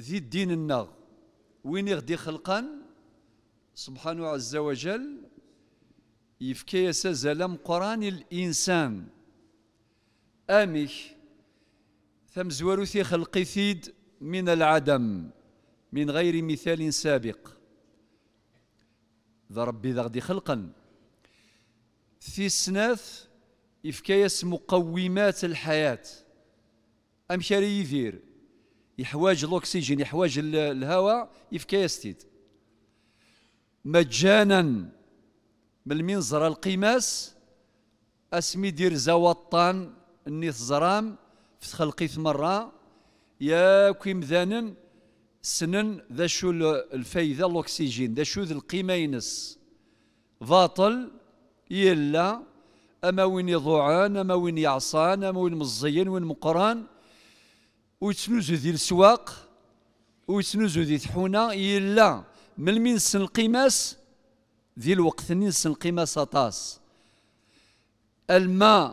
ذي الدين النغ وين يغدي خلقان سبحانه عز وجل يفكي سزلم قران الإنسان أميك ثم زواروثي خلقي ثيد من العدم من غير مثال سابق ذا ربي ذا غدي خلقا في سناث يفكيس مقومات الحياة أمشاري يدير يحواج الاكسجين يحواج الهواء يفكا يستيد مجانا من المنظر القماس اسمي دير زوطان نيث زرام في خلقي مرة يا كيم ذانن سنن ذا شو الفايدة الأكسجين ذا شو ذا القيمة ينس باطل يلا أما وين يضوعان أما وين يعصان أما وين مزين وين مقران ويتنوزو ديال السواق ويتنوزو ديال تحونه يلا من سن القماس ديال الوقت ني سن القماس طاس الماء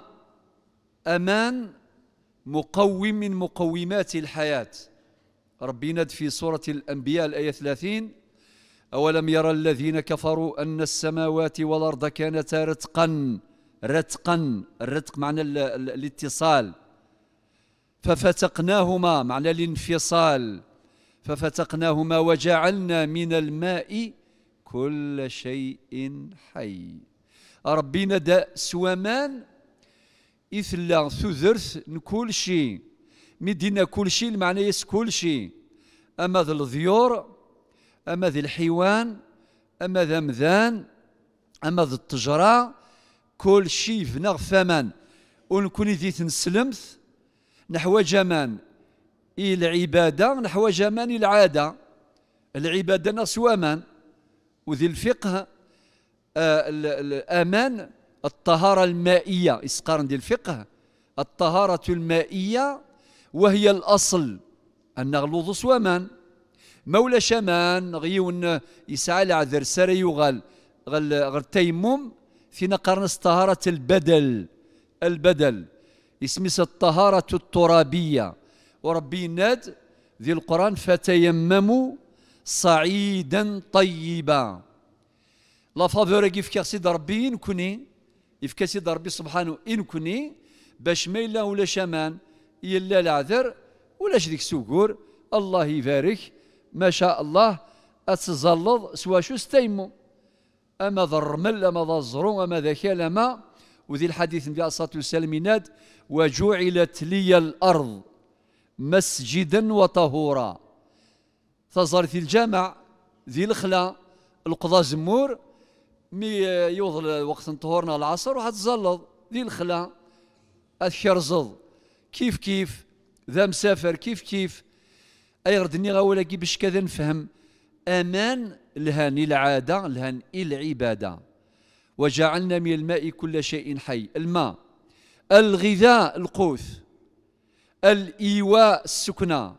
امان مقوم من مقومات الحياه ربي ند في سوره الانبياء الايه 30 اولم يرى الذين كفروا ان السماوات والارض كانتا رتقا رتقا الرتق معنى الاتصال ففتقناهما معنى الانفصال ففتقناهما وجعلنا من الماء كل شيء حي ربينا دا سوامان إثلا ثذرث كل شيء مدينا كل شيء المعنى يس كل شيء أما ذا الضيور أما ذا الحيوان أما ذا مذان أما ذا التجرة كل شيء فنغ ثمان ونكون ذي تنسلمث نحو جمان العبادة نحو جمان العادة العبادة نصوامان وذي الفقه آه، الأمان الطهارة المائية إسقار ديال الفقه الطهارة المائية وهي الأصل أن غلوظ سوامان مولى شمان غيون يسعى العذر سري يغال غل غل تيمم في نقرنس طهارة البدل البدل اسمس الطهارة الترابية وربي يناد ذي القرآن فتيمموا صعيدا طيبا لا فافور كيف سيد ربي إن نكوني كيف سيد ربي سبحانه إن كوني باش ما يلا ولا شمان يلا العذر ولا شديك سوقور الله يبارك ما شاء الله اتزلظ سوا شو ستيمو اما ذا الرمل اما ذا الزرو اما ذا كلمه وذي الحديث النبي عليه الصلاة والسلام يناد وجعلت لي الأرض مسجدا وطهورا تزار في الجامع ذي الخلا القضاء زمور مي يوضل وقت طهورنا العصر تزلط ذي الخلا الشرزض كيف كيف ذا مسافر كيف كيف اي غردني غاولاكي باش كذا نفهم امان لهاني العاده لهان العباده وجعلنا من الماء كل شيء حي الماء الغذاء القوث الإيواء السكنة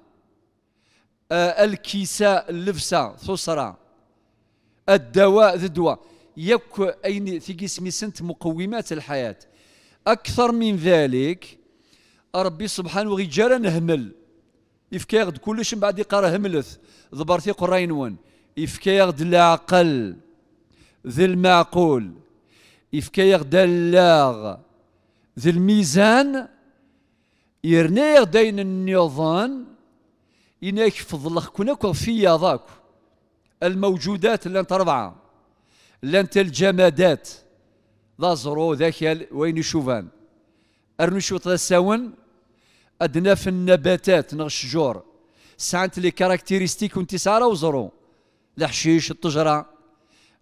آه، الكيساء اللفسة ثسرة الدواء ذو الدواء يك أين في جسم سنت مقومات الحياة أكثر من ذلك ربي سبحانه وغيجارا نهمل يفكا يغد كلش من بعد يقرا هملث ضبرتي قراينون يفكا يغد العقل ذي المعقول يفكايغ دلاغ ذي الميزان يرنيغ داين النظام إنك فضلخ كونك في ذاك الموجودات اللي انت ربعة اللي انت الجمادات ذا زرو ذاك وين يشوفان ارنشو تساون ادنا في النباتات نغشجور سانت لي كاركتيريستيك وانت سارة وزرو الحشيش الطجرة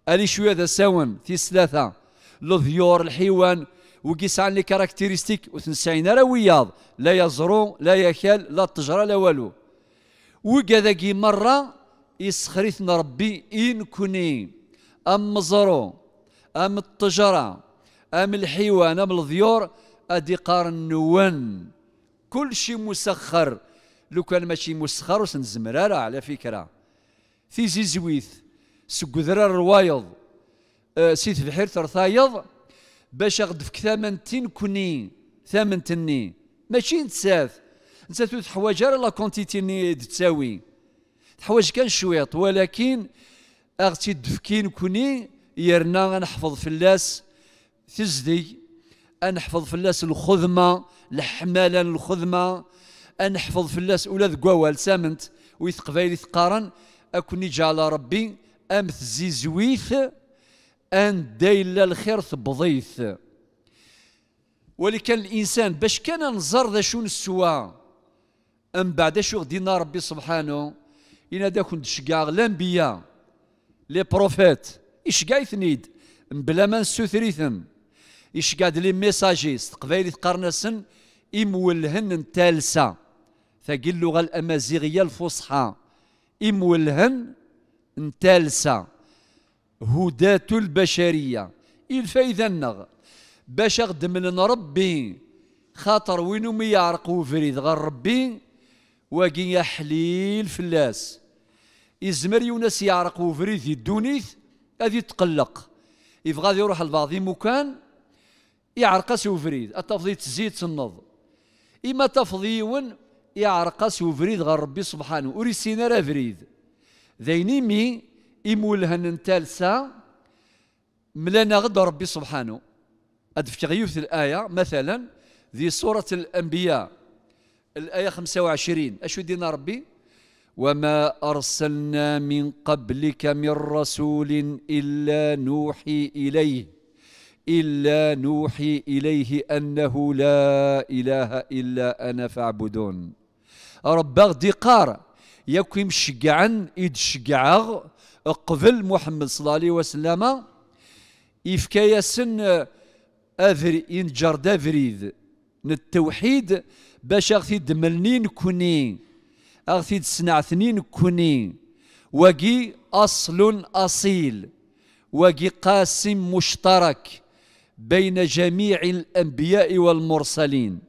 الي شوية تساون ساون في ثلاثة لو ديور الحيوان وقيسان لي كاركتيريستيك وتنساين راه وياض لا يزرو لا يكل لا تجرى لا والو وكذاكي مره يسخريتنا ربي ان كوني ام زرو ام التجره ام الحيوان ام الضيور ادي قارن نوان كل شيء مسخر لو كان ماشي مسخر وسنزمرارة على فكره في زيزويث سكذرار الوايض أه، سيت بحير ترثايض باش اغدفك ثمنتين كوني تني ماشي نساف نساتو تحوايج راه لا كونتيتي ني تساوي تحوايج كان شويط ولكن اغتي دفكين كوني يرنا نحفظ فلاس تزدي نحفظ فلاس الخذمه الحماله الخذمه نحفظ فلاس ولا ذكوال سامنت ويثقبايلي ثقارن اكوني جعل ربي امث زيزويث ان دايل الخير بضيث ولكن الانسان باش كان نزر ذا شو نسوا ام بعد شو غدينا ربي سبحانه إن كنت شكاع الانبياء لي بروفيت يشكاي ثنيد بلا ما نسوثريثم قاعد لي ميساجيس قبايلي تقرنسن إمولهن التالسة ثقي اللغة الأمازيغية الفصحى إمولهن التالسة هداة البشرية الفايدة نغ باش أخدم لنا ربي خاطر وينو مي يعرق وفريد غير ربي واقي يا حليل فلاس إزمر يونس يعرق وفريد الدونيث هذه تقلق يبغى غادي يروح لبعض مكان يعرقس وفريد التفضي تزيد تنض إما تفضي ون يعرقس وفريد غير ربي سبحانه وريسينا راه فريد ذيني مي إمولهن نتالسا ملانا غد ربي سبحانه في تغيوث الآية مثلا ذي سورة الأنبياء الآية 25 أشو دينا ربي وما أرسلنا من قبلك من رسول إلا نوحي إليه إلا نوحي إليه أنه لا إله إلا أنا فاعبدون رب غدي قار يكوي مشقعن إد شقعغ قبل محمد صلى الله عليه وسلم أفر أذري ينجر دافريد التوحيد باش اغثي دملنين كوني اغثي ثنين كوني وقي أصل أصيل وقي قاسم مشترك بين جميع الأنبياء والمرسلين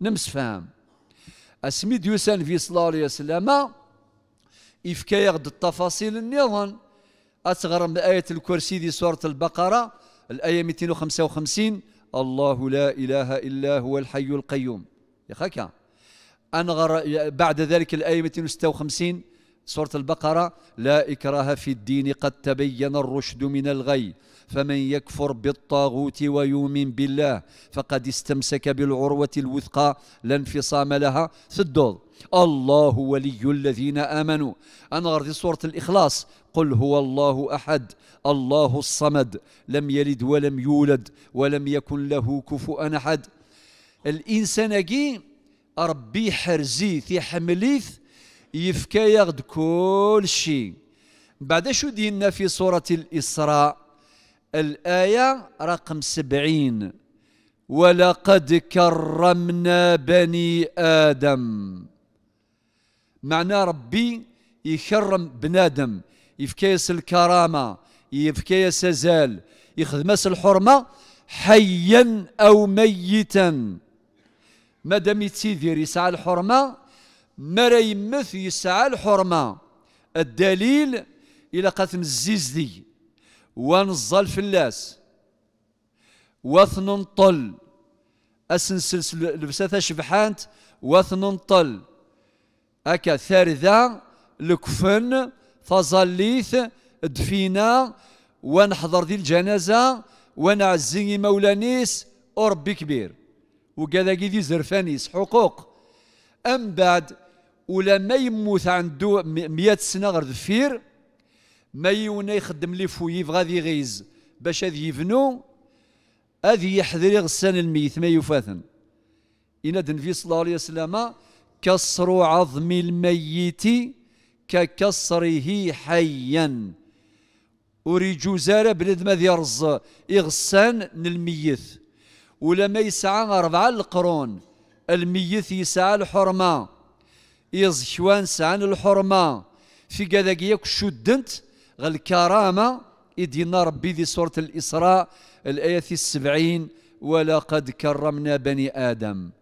نمس فهم أسمي ديوسان في صلى الله عليه وسلم إفكا يغد التفاصيل النظام أصغر بآية آية الكرسي دي سورة البقرة الآية 255 الله لا إله إلا هو الحي القيوم يا خاكا أنغر بعد ذلك الآية 256 سورة البقرة لا إكراه في الدين قد تبين الرشد من الغي فمن يكفر بالطاغوت ويؤمن بالله فقد استمسك بالعروة الوثقى لا انفصام لها سدود الله ولي الذين آمنوا أنا غردي سورة الإخلاص قل هو الله أحد الله الصمد لم يلد ولم يولد ولم يكن له كفؤا أحد الإنسان كي ربي حرزي في حمليث يفكى ياخد كل شيء بعد شو دينا في سورة الإسراء الآية رقم سبعين ولقد كرمنا بني آدم معنى ربي يكرم بنادم يفكيس الكرامة يفكيس زال يخدمس الحرمة حيا أو ميتا مادام يتيدير يسعى الحرمة مرا يمث يسعى الحرمة الدليل إلى قاتم الزيزدي ونظل فلاس طل أسنسل لبساتها شبحانت طل أكا ثارذا لكفن فظليث دفينا ونحضر ذي الجنازة ونعزي مولانيس وربي كبير وكذا كيدي زرفانيس حقوق أم بعد ولا ما يموت عنده 100 سنه غير دفير ما يونا يخدم لي فويف غادي يغيز باش هذي يفنو هذي يحذر غسان الميت ما يفاثن إن في صلى الله عليه وسلم كسر عظم الميت ككسره حيا وريجو زارة بلد ما يرز إغسان للميت ولا ما يسعى أربعة القرون الميت يسعى الحرمة إيزكوان سعان الحرمة في كذاكياك شدنت غل الكرامة إدينا ربي ذي سورة الإسراء الآية السبعين ولقد كرمنا بني آدم